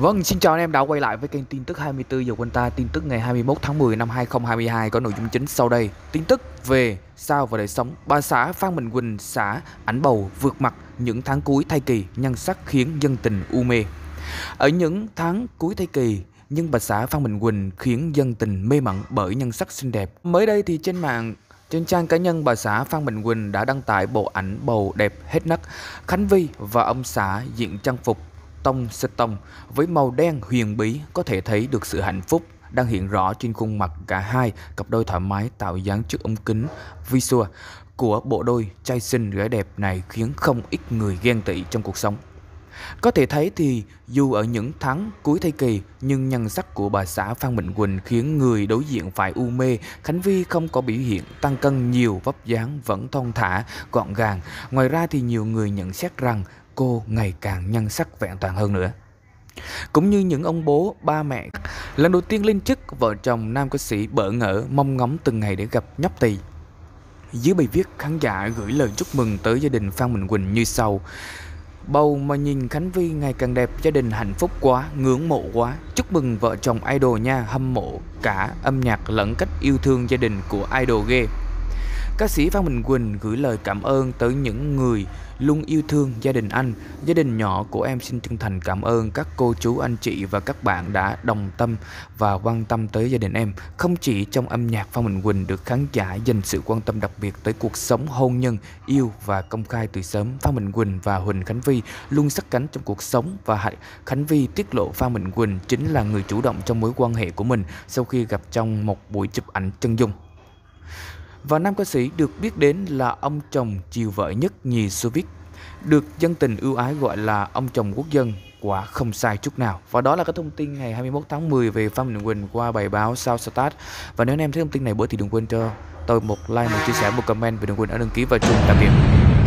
Vâng, xin chào anh em đã quay lại với kênh tin tức 24 giờ quanh ta Tin tức ngày 21 tháng 10 năm 2022 có nội dung chính sau đây Tin tức về sao và đời sống Bà xã Phan Bình Quỳnh, xã Ảnh Bầu vượt mặt những tháng cuối thai kỳ nhân sắc khiến dân tình u mê Ở những tháng cuối thai kỳ nhưng bà xã Phan Bình Quỳnh khiến dân tình mê mẩn bởi nhân sắc xinh đẹp. Mới đây thì trên mạng trên trang cá nhân, bà xã Phan Bình Quỳnh đã đăng tải bộ ảnh bầu đẹp hết nấc Khánh Vi và ông xã diện trang phục tông xích tông với màu đen huyền bí có thể thấy được sự hạnh phúc đang hiện rõ trên khuôn mặt cả hai cặp đôi thoải mái tạo dáng trước ống kính visual của bộ đôi trai xinh gái đẹp này khiến không ít người ghen tị trong cuộc sống. Có thể thấy thì dù ở những tháng cuối thai kỳ nhưng nhân sắc của bà xã Phan Mạnh Quỳnh khiến người đối diện phải u mê. Khánh Vi không có biểu hiện tăng cân nhiều, vóc dáng vẫn thon thả, gọn gàng. Ngoài ra thì nhiều người nhận xét rằng cô ngày càng nhân sắc vẹn toàn hơn nữa. Cũng như những ông bố, ba mẹ Lần đầu tiên lên chức, vợ chồng nam ca sĩ bỡ ngỡ mong ngóng từng ngày để gặp nhóc tỳ Dưới bài viết, khán giả gửi lời chúc mừng tới gia đình Phan Minh Quỳnh như sau Bầu mà nhìn Khánh Vi ngày càng đẹp, gia đình hạnh phúc quá, ngưỡng mộ quá Chúc mừng vợ chồng idol nha, hâm mộ cả âm nhạc lẫn cách yêu thương gia đình của idol game Ca sĩ Phan Bình Quỳnh gửi lời cảm ơn tới những người luôn yêu thương gia đình anh. Gia đình nhỏ của em xin chân thành cảm ơn các cô chú, anh chị và các bạn đã đồng tâm và quan tâm tới gia đình em. Không chỉ trong âm nhạc Phan Bình Quỳnh được khán giả dành sự quan tâm đặc biệt tới cuộc sống hôn nhân, yêu và công khai từ sớm. Phan Bình Quỳnh và Huỳnh Khánh Vi luôn sát cánh trong cuộc sống và Khánh Vi tiết lộ Phan Bình Quỳnh chính là người chủ động trong mối quan hệ của mình sau khi gặp trong một buổi chụp ảnh chân dung và nam ca sĩ được biết đến là ông chồng chiều vợ nhất nhì xô viết, được dân tình ưu ái gọi là ông chồng quốc dân quả không sai chút nào. Và đó là cái thông tin ngày 21 tháng 10 về Phan Đình Quỳnh qua bài báo South Start. Và nếu anh em thấy thông tin này bữa thì đừng quên cho tôi một like, một chia sẻ, một comment và đừng quên ấn đăng ký và chung tạm biệt.